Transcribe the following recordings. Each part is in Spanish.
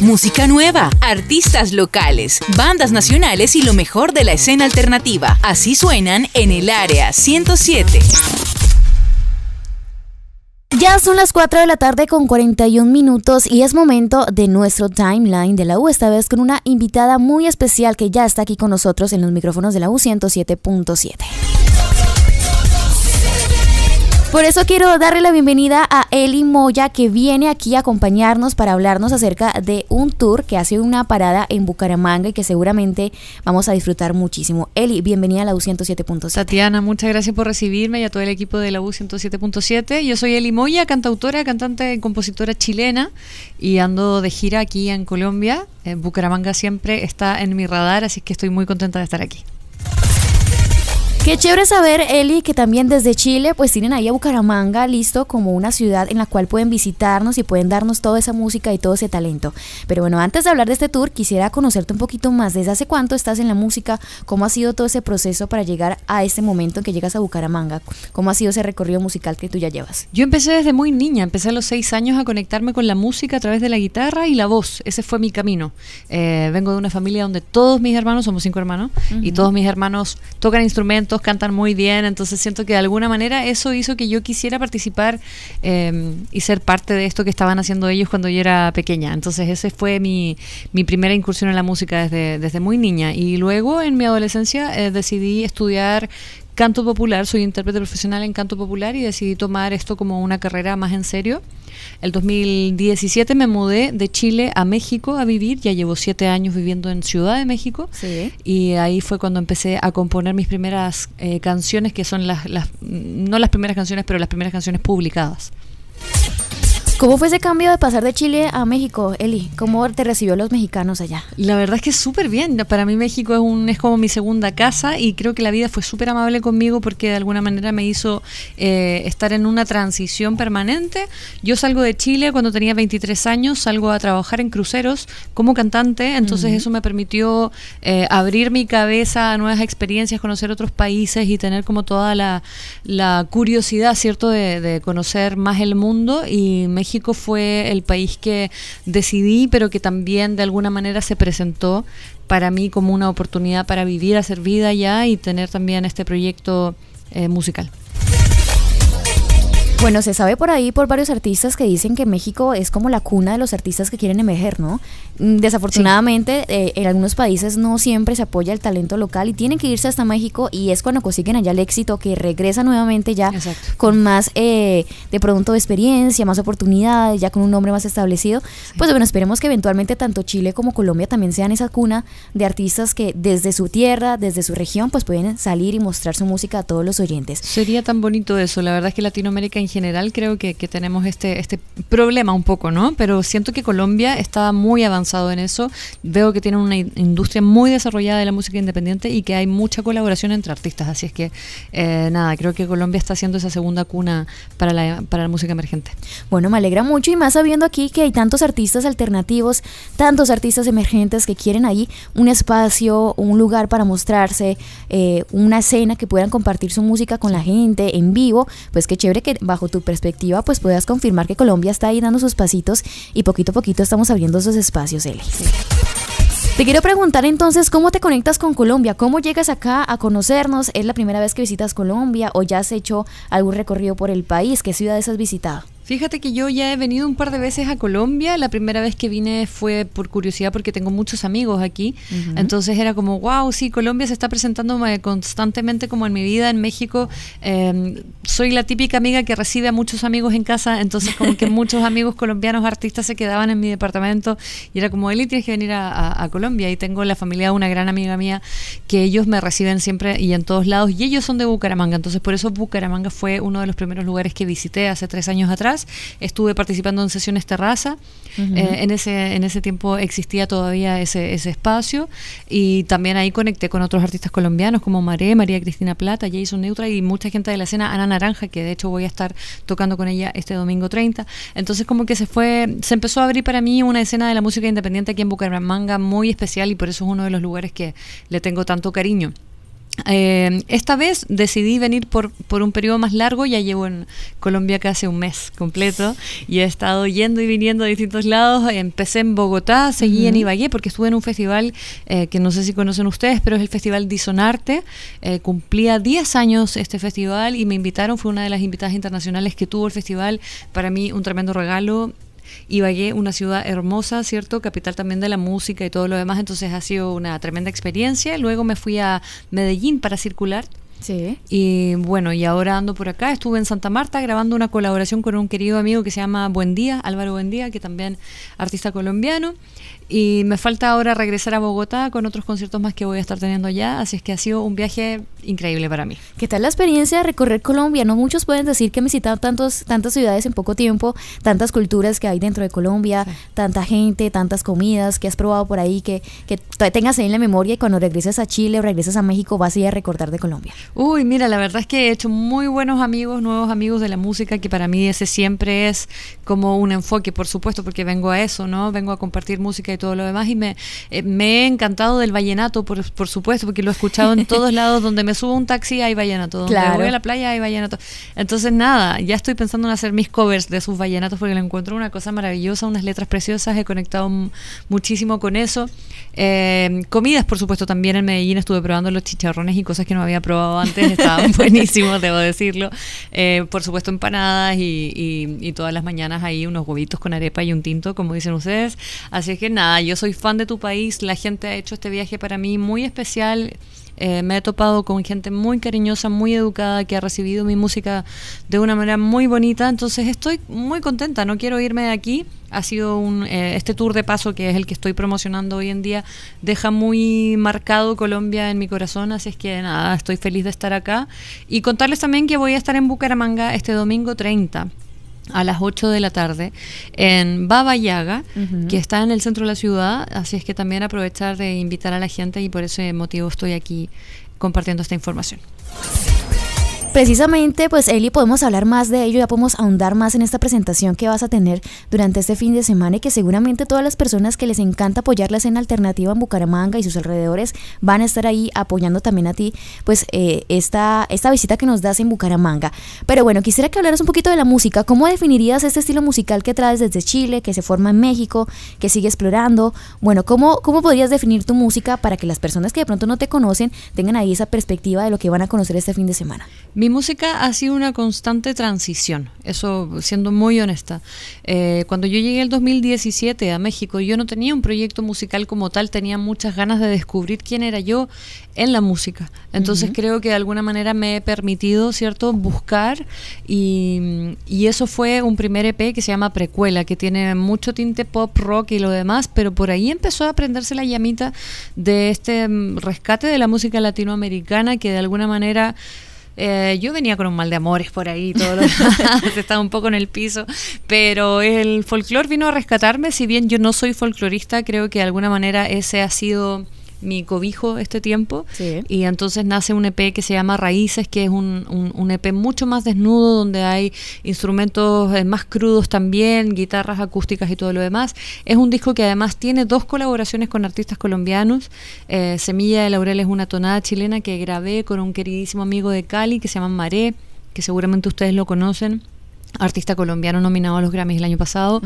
Música nueva, artistas locales, bandas nacionales y lo mejor de la escena alternativa. Así suenan en el área 107. Ya son las 4 de la tarde con 41 minutos y es momento de nuestro timeline de la U, esta vez con una invitada muy especial que ya está aquí con nosotros en los micrófonos de la U 107.7. Por eso quiero darle la bienvenida a Eli Moya que viene aquí a acompañarnos para hablarnos acerca de un tour que hace una parada en Bucaramanga y que seguramente vamos a disfrutar muchísimo. Eli, bienvenida a la U107.7. Tatiana, muchas gracias por recibirme y a todo el equipo de la U107.7. Yo soy Eli Moya, cantautora, cantante y compositora chilena y ando de gira aquí en Colombia. Eh, Bucaramanga siempre está en mi radar, así que estoy muy contenta de estar aquí. Qué chévere saber, Eli, que también desde Chile pues tienen ahí a Bucaramanga listo como una ciudad en la cual pueden visitarnos y pueden darnos toda esa música y todo ese talento. Pero bueno, antes de hablar de este tour, quisiera conocerte un poquito más. ¿Desde hace cuánto estás en la música? ¿Cómo ha sido todo ese proceso para llegar a este momento en que llegas a Bucaramanga? ¿Cómo ha sido ese recorrido musical que tú ya llevas? Yo empecé desde muy niña, empecé a los seis años a conectarme con la música a través de la guitarra y la voz. Ese fue mi camino. Eh, vengo de una familia donde todos mis hermanos, somos cinco hermanos, y todos mis hermanos tocan instrumentos cantan muy bien, entonces siento que de alguna manera eso hizo que yo quisiera participar em, y ser parte de esto que estaban haciendo ellos cuando yo era pequeña. Entonces ese fue mi, primera incursión en la música desde, muy niña y luego en mi adolescencia eh, decidí estudiar canto popular, soy intérprete profesional en canto popular y decidí tomar esto como una carrera más en serio. El 2017 me mudé de Chile a México a vivir, ya llevo siete años viviendo en Ciudad de México y ahí fue cuando empecé a componer mis primeras eh, canciones, que son las, no las primeras canciones, pero las primeras canciones publicadas. ¿Cómo fue ese cambio de pasar de Chile a México, Eli? ¿Cómo te recibió los mexicanos allá? La verdad es que súper bien. Para mí México es, un, es como mi segunda casa y creo que la vida fue súper amable conmigo porque de alguna manera me hizo eh, estar en una transición permanente. Yo salgo de Chile cuando tenía 23 años, salgo a trabajar en cruceros como cantante, entonces eso me permitió eh, abrir mi cabeza a nuevas experiencias, conocer otros países y tener como toda la, curiosidad, ¿cierto?, de, de conocer más el mundo y México México fue el país que decidí, pero que también de alguna manera se presentó para mí como una oportunidad para vivir, hacer vida allá y tener también este proyecto eh, musical. Bueno, se sabe por ahí por varios artistas que dicen que México es como la cuna de los artistas que quieren emerger, ¿no? Mm, desafortunadamente, eh, en algunos países no siempre se apoya el talento local y tienen que irse hasta México y es cuando consiguen allá el éxito que regresa nuevamente ya con más eh, de pronto experiencia, más oportunidades, ya con un nombre más establecido. Pues bueno, esperemos que eventualmente tanto Chile como Colombia también sean esa cuna de artistas que desde su tierra, desde su región, pues pueden salir y mostrar su música a todos los oyentes. Sería tan bonito eso, la verdad es que Latinoamérica general creo que, tenemos este, este problema un poco, ¿no? Pero siento que Colombia está muy avanzado en eso. Veo que tienen una industria muy desarrollada de la música independiente y que hay mucha colaboración entre artistas. Así es que, eh, nada, creo que Colombia está haciendo esa segunda cuna para la, para la música emergente. Bueno, me alegra mucho y más sabiendo aquí que hay tantos artistas alternativos, tantos artistas emergentes que quieren ahí un espacio, un lugar para mostrarse, eh, una escena que puedan compartir su música con la gente en vivo. Pues qué chévere que bajo tu perspectiva, pues puedas confirmar que Colombia está ahí dando sus pasitos y poquito a poquito estamos abriendo esos espacios, Eli. Te quiero preguntar entonces, ¿cómo te conectas con Colombia? ¿Cómo llegas acá a conocernos? ¿Es la primera vez que visitas Colombia o ya has hecho algún recorrido por el país? ¿Qué ciudades has visitado? Fíjate que yo ya he venido un par de veces a Colombia. La primera vez que vine fue por curiosidad porque tengo muchos amigos aquí. Entonces era como, wow, sí, Colombia se está presentando constantemente como en mi vida en México. Em, soy la típica amiga que recibe a muchos amigos en casa. Entonces como que muchos amigos colombianos artistas se quedaban en mi departamento y era como, Eli, tienes que venir a Colombia. Y tengo la familia de una gran amiga mía que ellos me reciben siempre y en todos lados. Y ellos son de Bucaramanga. Entonces por eso Bucaramanga fue uno de los primeros lugares que visité hace tres años atrás Estuve participando en sesiones terraza. Eh, en, ese, en ese tiempo existía todavía ese, ese espacio y también ahí conecté con otros artistas colombianos como Maré, María Cristina Plata, Jason Neutra y mucha gente de la escena, Ana Naranja, que de hecho voy a estar tocando con ella este domingo 30. Entonces como que se fue, se empezó a abrir para mí una escena de la música independiente aquí en Bucaramanga muy especial y por eso es uno de los lugares que le tengo tanto cariño. Eh, esta vez decidí venir por, por, un periodo más largo, ya llevo en Colombia casi un mes completo y he estado yendo y viniendo a distintos lados. Empecé en Bogotá, seguí en Ibagué porque estuve en un festival eh, que no sé si conocen ustedes, pero es el Festival Disonarte. Eh, cumplía 10 años este festival y me invitaron, fue una de las invitadas internacionales que tuvo el festival. Para mí un tremendo regalo Ibagué, una ciudad hermosa, ¿cierto? Capital también de la música y todo lo demás, entonces ha sido una tremenda experiencia. Luego me fui a Medellín para circular. Sí. Y bueno, y ahora ando por acá. Estuve en Santa Marta grabando una colaboración con un querido amigo que se llama Buen Día, Álvaro Buendía, que también artista colombiano. Y me falta ahora regresar a Bogotá con otros conciertos más que voy a estar teniendo allá, así es que ha sido un viaje increíble para mí. ¿Qué tal la experiencia de recorrer Colombia? No muchos pueden decir que han visitado tantos, tantas ciudades en poco tiempo, tantas culturas que hay dentro de Colombia, tanta gente, tantas comidas que has probado por ahí, que, que tengas ahí en la memoria y cuando regreses a Chile o regreses a México vas a ir a recordar de Colombia. Uy, mira, la verdad es que he hecho muy buenos amigos, nuevos amigos de la música, que para mí ese siempre es como un enfoque, por supuesto, porque vengo a eso, ¿no? Vengo a compartir música y todo lo demás. Y eh, me, he encantado del vallenato, por, por, supuesto, porque lo he escuchado en todos lados. Donde me subo un taxi hay vallenato. Donde voy a la playa hay vallenato. Entonces, nada, ya estoy pensando en hacer mis covers de sus vallenatos porque le encuentro una cosa maravillosa, unas letras preciosas. He conectado muchísimo con eso. Eh, comidas, por supuesto, también en Medellín estuve probando los chicharrones y cosas que no había probado antes. Estaban buenísimos, debo decirlo. Eh, por supuesto, empanadas y, y todas las mañanas ahí unos huevitos con arepa y un tinto, como dicen ustedes. Así es que nada Ah, yo soy fan de tu país, la gente ha hecho este viaje para mí muy especial. Eh, me he topado con gente muy cariñosa, muy educada, que ha recibido mi música de una manera muy bonita. Entonces estoy muy contenta, no quiero irme de aquí. Ha sido eh, este tour de paso que es el que estoy promocionando hoy en día, deja muy marcado Colombia en mi corazón, así es que nada, estoy feliz de estar acá. Y contarles también que voy a estar en Bucaramanga este domingo 30 a las 8 de la tarde en Baba Yaga, que está en el centro de la ciudad, así es que también aprovechar de invitar a la gente y por ese motivo estoy aquí compartiendo esta información precisamente, pues Eli, podemos hablar más de ello, ya podemos ahondar más en esta presentación que vas a tener durante este fin de semana y que seguramente todas las personas que les encanta apoyar la escena alternativa en Bucaramanga y sus alrededores van a estar ahí apoyando también a ti, pues eh, esta, esta visita que nos das en Bucaramanga. Pero bueno, quisiera que hablaras un poquito de la música. ¿Cómo definirías este estilo musical que traes desde Chile, que se forma en México, que sigue explorando? Bueno, ¿cómo, cómo podrías definir tu música para que las personas que de pronto no te conocen tengan ahí esa perspectiva de lo que van a conocer este fin de semana? mi música ha sido una constante transición, eso siendo muy honesta. Eh, cuando yo llegué el 2017 a México, yo no tenía un proyecto musical como tal, tenía muchas ganas de descubrir quién era yo en la música. Entonces creo que de alguna manera me he permitido, ¿cierto?, buscar y, y eso fue un primer EP que se llama Precuela, que tiene mucho tinte pop, rock y lo demás, pero por ahí empezó a aprenderse la llamita de este mm, rescate de la música latinoamericana que de alguna manera eh, yo venía con un mal de amores por ahí, todo lo estaba un poco en el piso, pero el folclore vino a rescatarme, si bien yo no soy folclorista, creo que de alguna manera ese ha sido mi cobijo este tiempo. Y entonces nace un EP que se llama Raíces, que es un, EP mucho más desnudo, donde hay instrumentos eh, más crudos también, guitarras acústicas y todo lo demás. Es un disco que además tiene dos colaboraciones con artistas colombianos. Eh, Semilla de Laurel es una tonada chilena que grabé con un queridísimo amigo de Cali que se llama Maré, que seguramente ustedes lo conocen artista colombiano nominado a los Grammys el año pasado.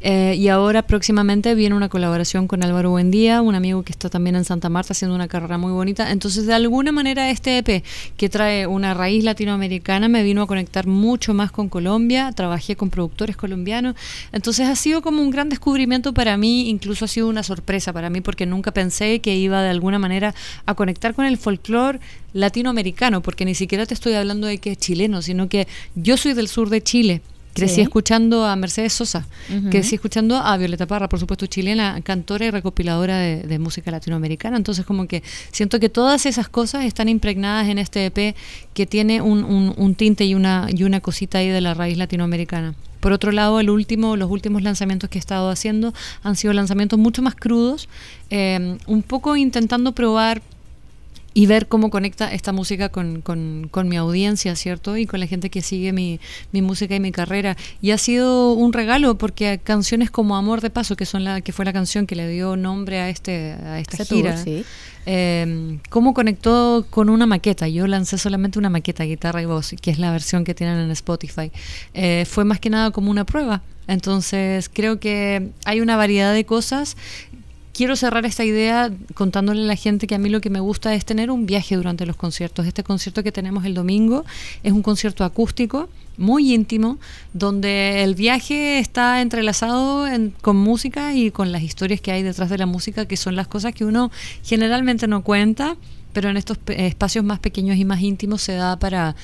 Eh, y ahora próximamente viene una colaboración con Álvaro Buendía, un amigo que está también en Santa Marta haciendo una carrera muy bonita. Entonces, de alguna manera, este EP que trae una raíz latinoamericana me vino a conectar mucho más con Colombia. Trabajé con productores colombianos. Entonces, ha sido como un gran descubrimiento para mí, incluso ha sido una sorpresa para mí porque nunca pensé que iba de alguna manera a conectar con el folclore latinoamericano, porque ni siquiera te estoy hablando de que es chileno, sino que yo soy del sur de Chile. Crecí escuchando a Mercedes Sosa, que crecí escuchando a Violeta Parra, por supuesto chilena, cantora y recopiladora de, música latinoamericana. Entonces como que siento que todas esas cosas están impregnadas en este EP que tiene un, tinte y una, y una cosita ahí de la raíz latinoamericana. Por otro lado, el último, los últimos lanzamientos que he estado haciendo han sido lanzamientos mucho más crudos, eh, un poco intentando probar y ver cómo conecta esta música con, mi audiencia, ¿cierto? Y con la gente que sigue mi, música y mi carrera. Y ha sido un regalo porque canciones como Amor de Paso, que son la que fue la canción que le dio nombre a este a esta gira, em, cómo conectó con una maqueta. Yo lancé solamente una maqueta, guitarra y voz, que es la versión que tienen en Spotify. Eh, fue más que nada como una prueba. Entonces creo que hay una variedad de cosas quiero cerrar esta idea contándole a la gente que a mí lo que me gusta es tener un viaje durante los conciertos. Este concierto que tenemos el domingo es un concierto acústico muy íntimo, donde el viaje está entrelazado con música y con las historias que hay detrás de la música, que son las cosas que uno generalmente no cuenta pero en estos espacios más pequeños y más íntimos se da para,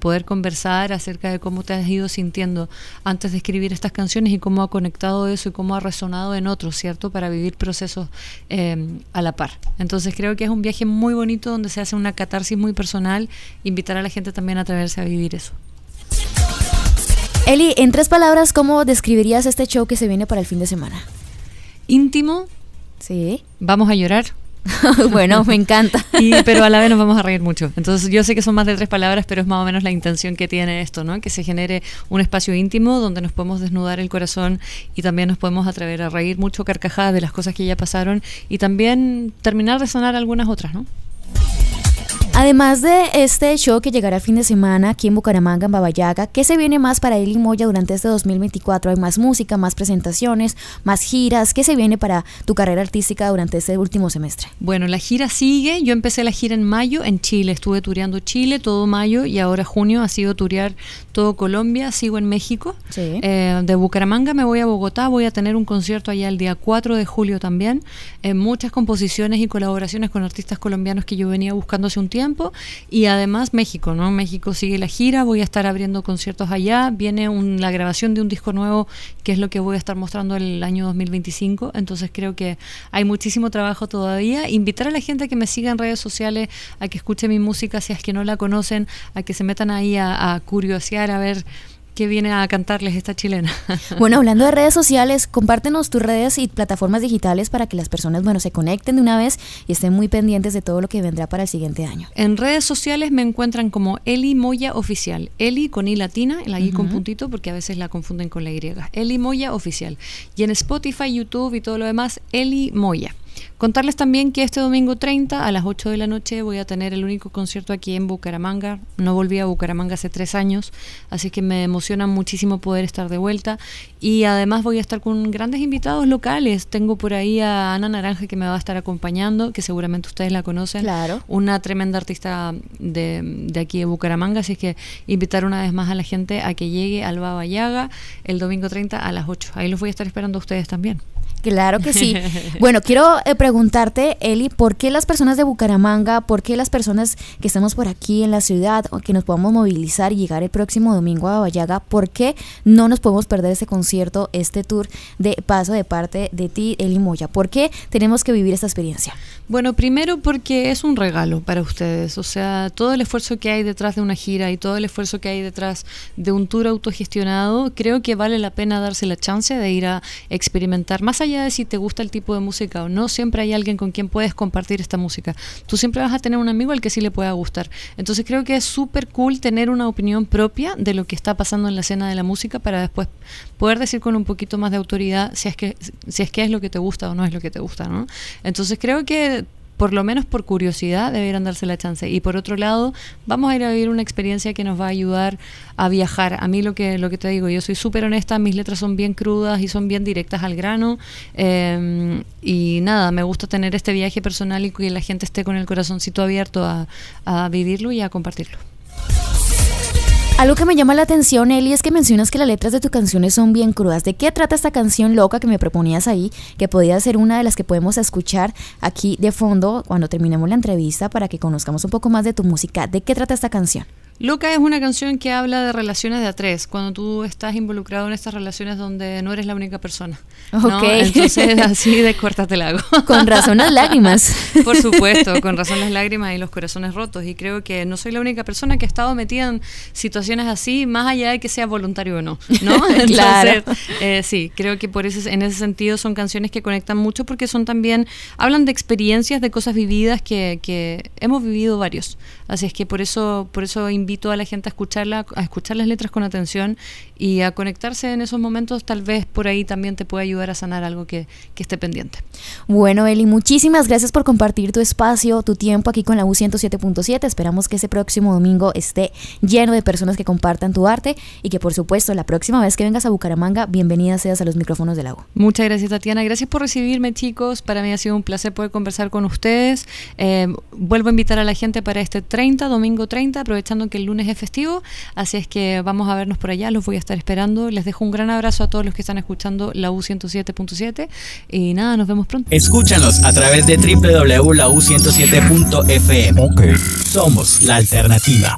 poder conversar acerca de cómo te has ido sintiendo antes de escribir estas canciones y cómo ha conectado eso y cómo ha resonado en otros, ¿cierto? Para vivir procesos em, a la par. Entonces creo que es un viaje muy bonito donde se hace una catarsis muy personal, invitar a la gente también a atreverse a vivir eso. Eli, en tres palabras, ¿cómo describirías este show que se viene para el fin de semana? Íntimo. Sí. Vamos a llorar. bueno, me encanta. pero a la vez nos vamos a reír mucho. Entonces, yo sé que son más de tres palabras, pero es más o menos la intención que tiene esto, ¿no? Que se genere un espacio íntimo donde nos podemos desnudar el corazón y también nos podemos atrever a reír mucho carcajadas de las cosas que ya pasaron y también terminar de sanar algunas otras, ¿no? Además de este show que llegará el fin de semana aquí en Bucaramanga, en Babayaga, ¿qué se viene más para Eli Moya durante este 2024? Hay más música, más presentaciones, más giras. ¿Qué se viene para tu carrera artística durante este último semestre? Bueno, la gira sigue. Yo empecé la gira en mayo en Chile. Estuve tureando Chile todo mayo y ahora junio ha sido turear todo Colombia. Sigo en México. Sí. Eh, de Bucaramanga me voy a Bogotá. Voy a tener un concierto allá el día 4 de julio también. Eh, muchas composiciones y colaboraciones con artistas colombianos que yo venía buscando hace un tiempo y además México, ¿no? México sigue la gira, voy a estar abriendo conciertos allá, viene la grabación de un disco nuevo, que es lo que voy a estar mostrando el año 2025. Entonces creo que hay muchísimo trabajo todavía. Invitar a la gente a que me siga en redes sociales, a que escuche mi música si es que no la conocen, a que se metan ahí a curiosear, a ver ¿Qué viene a cantarles esta chilena. Bueno, hablando de redes sociales, compártenos tus redes y plataformas digitales para que las personas, bueno, se conecten de una vez y estén muy pendientes de todo lo que vendrá para el siguiente año. En redes sociales me encuentran como Eli Moya Oficial. Eli con I latina, la I con puntito, porque a veces la confunden con la Y. Eli Moya Oficial. Y en Spotify, YouTube y todo lo demás, Eli Moya. Contarles también que este domingo 30 a las 8 de la noche voy a tener el único concierto aquí en Bucaramanga. No volví a Bucaramanga hace tres años, así que me emociona muchísimo poder estar de vuelta. Y además voy a estar con grandes invitados locales. Tengo por ahí a Ana Naranja que me va a estar acompañando, que seguramente ustedes la conocen. Claro. Una tremenda artista de, de aquí de Bucaramanga, así que invitar una vez más a la gente a que llegue al Baba Yaga el domingo 30 a las 8. Ahí los voy a estar esperando a ustedes también. Claro que sí. Bueno, quiero eh, preguntarte, Eli, ¿por qué las personas de Bucaramanga, por qué las personas que estamos por aquí en la ciudad o que nos podamos movilizar y llegar el próximo domingo a Babayaga, por qué no nos podemos perder este concierto, este tour de paso de parte de ti, Eli Moya? ¿Por qué tenemos que vivir esta experiencia? Bueno, primero porque es un regalo para ustedes, o sea, todo el esfuerzo que hay detrás de una gira y todo el esfuerzo que hay detrás de un tour autogestionado, creo que vale la pena darse la chance de ir a experimentar más allá de si te gusta el tipo de música o no, siempre hay alguien con quien puedes compartir esta música. Tú siempre vas a tener un amigo al que sí le pueda gustar. Entonces creo que es súper cool tener una opinión propia de lo que está pasando en la escena de la música para después poder decir con un poquito más de autoridad si es que, si es, que es lo que te gusta o no es lo que te gusta, ¿no? Entonces creo que por lo menos por curiosidad, deberían darse la chance. Y por otro lado, vamos a ir a vivir una experiencia que nos va a ayudar a viajar. A mí lo que, lo que te digo, yo soy súper honesta, mis letras son bien crudas y son bien directas al grano. Em, y nada, me gusta tener este viaje personal y que la gente esté con el corazoncito abierto a vivirlo y a compartirlo. Algo que me llama la atención, Eli, es que mencionas que las letras de tus canciones son bien crudas. ¿De qué trata esta canción loca que me proponías ahí, que podía ser una de las que podemos escuchar aquí de fondo cuando terminemos la entrevista para que conozcamos un poco más de tu música? ¿De qué trata esta canción? Loca es una canción que habla de relaciones de a tres, cuando tú estás involucrado en estas relaciones donde no eres la única persona. Ok. Entonces, así de el Con razones lágrimas. Por supuesto, con razones lágrimas y los corazones rotos. Y creo que no soy la única persona que ha estado metida en situaciones así, más allá de que sea voluntario o no. claro. Eh, sí, creo que por en ese sentido son canciones que conectan mucho porque son también, hablan de experiencias, de cosas vividas que, que hemos vivido varios. Así es que por eso, por eso invito toda la gente a escucharla, a escuchar las letras con atención y a conectarse en esos momentos, tal vez por ahí también te pueda ayudar a sanar algo que, esté pendiente. Bueno, Eli, muchísimas gracias por compartir tu espacio, tu tiempo aquí con la U 107.7. Esperamos que ese próximo domingo esté lleno de personas que compartan tu arte y que por supuesto la próxima vez que vengas a Bucaramanga, bienvenidas seas a los micrófonos de la U. Muchas gracias, Tatiana. Gracias por recibirme, chicos. Para mí ha sido un placer poder conversar con ustedes. Eh, vuelvo a invitar a la gente para este 30, domingo 30, aprovechando el lunes es festivo, así es que vamos a vernos por allá, los voy a estar esperando. Les dejo un gran abrazo a todos los que están escuchando la U107.7 y nada, nos vemos pronto. Escúchanos a través de www.lau107.fm. fm Somos la alternativa.